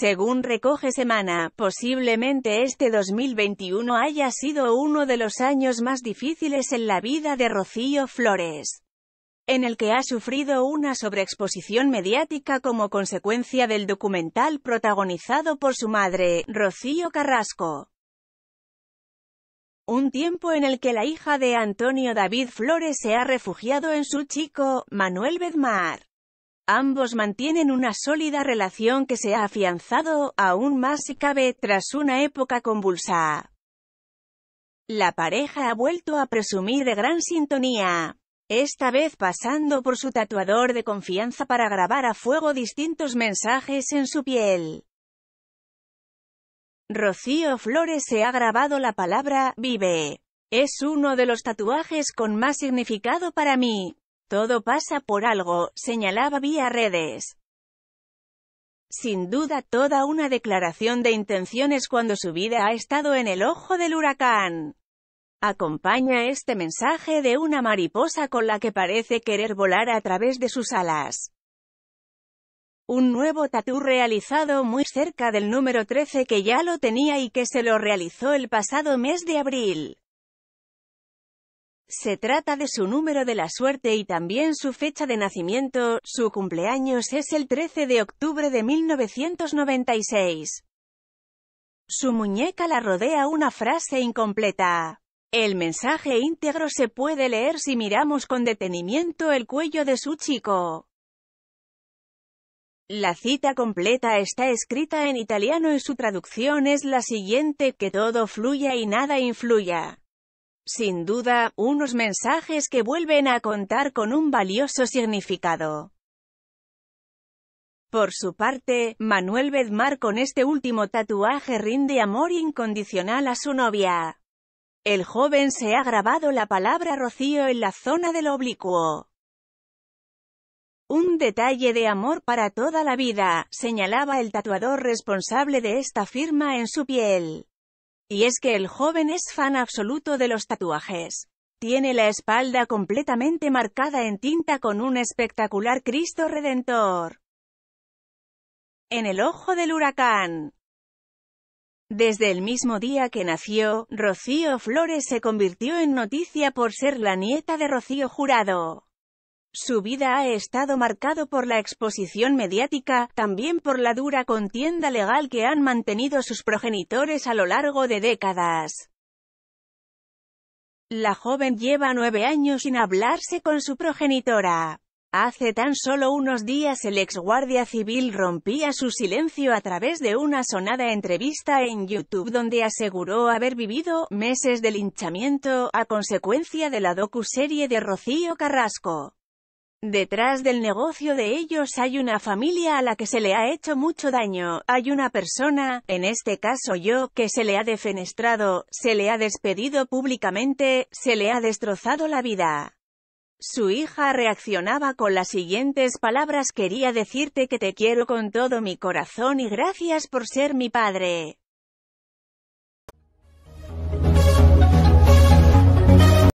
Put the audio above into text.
Según recoge Semana, posiblemente este 2021 haya sido uno de los años más difíciles en la vida de Rocío Flores en el que ha sufrido una sobreexposición mediática como consecuencia del documental protagonizado por su madre, Rocío Carrasco. Un tiempo en el que la hija de Antonio David Flores se ha refugiado en su chico, Manuel Bedmar. Ambos mantienen una sólida relación que se ha afianzado, aún más si cabe, tras una época convulsa. La pareja ha vuelto a presumir de gran sintonía, esta vez pasando por su tatuador de confianza para grabar a fuego distintos mensajes en su piel. Rocío Flores se ha grabado la palabra «Vive». Es uno de los tatuajes con más significado para mí. Todo pasa por algo, señalaba vía redes. Sin duda toda una declaración de intenciones cuando su vida ha estado en el ojo del huracán. Acompaña este mensaje de una mariposa con la que parece querer volar a través de sus alas. Un nuevo tatú realizado muy cerca del número 13 que ya lo tenía y que se lo realizó el pasado mes de abril. Se trata de su número de la suerte y también su fecha de nacimiento, su cumpleaños es el 13 de octubre de 1996. Su muñeca la rodea una frase incompleta. El mensaje íntegro se puede leer si miramos con detenimiento el cuello de su chico. La cita completa está escrita en italiano y su traducción es la siguiente, que todo fluya y nada influya sin duda, unos mensajes que vuelven a contar con un valioso significado. Por su parte, Manuel Bedmar con este último tatuaje rinde amor incondicional a su novia. El joven se ha grabado la palabra rocío en la zona del oblicuo. Un detalle de amor para toda la vida, señalaba el tatuador responsable de esta firma en su piel. Y es que el joven es fan absoluto de los tatuajes. Tiene la espalda completamente marcada en tinta con un espectacular Cristo Redentor. En el ojo del huracán. Desde el mismo día que nació, Rocío Flores se convirtió en noticia por ser la nieta de Rocío Jurado. Su vida ha estado marcado por la exposición mediática, también por la dura contienda legal que han mantenido sus progenitores a lo largo de décadas. La joven lleva nueve años sin hablarse con su progenitora. Hace tan solo unos días el ex guardia civil rompía su silencio a través de una sonada entrevista en YouTube donde aseguró haber vivido meses de linchamiento a consecuencia de la serie de Rocío Carrasco. Detrás del negocio de ellos hay una familia a la que se le ha hecho mucho daño, hay una persona, en este caso yo, que se le ha defenestrado, se le ha despedido públicamente, se le ha destrozado la vida. Su hija reaccionaba con las siguientes palabras Quería decirte que te quiero con todo mi corazón y gracias por ser mi padre.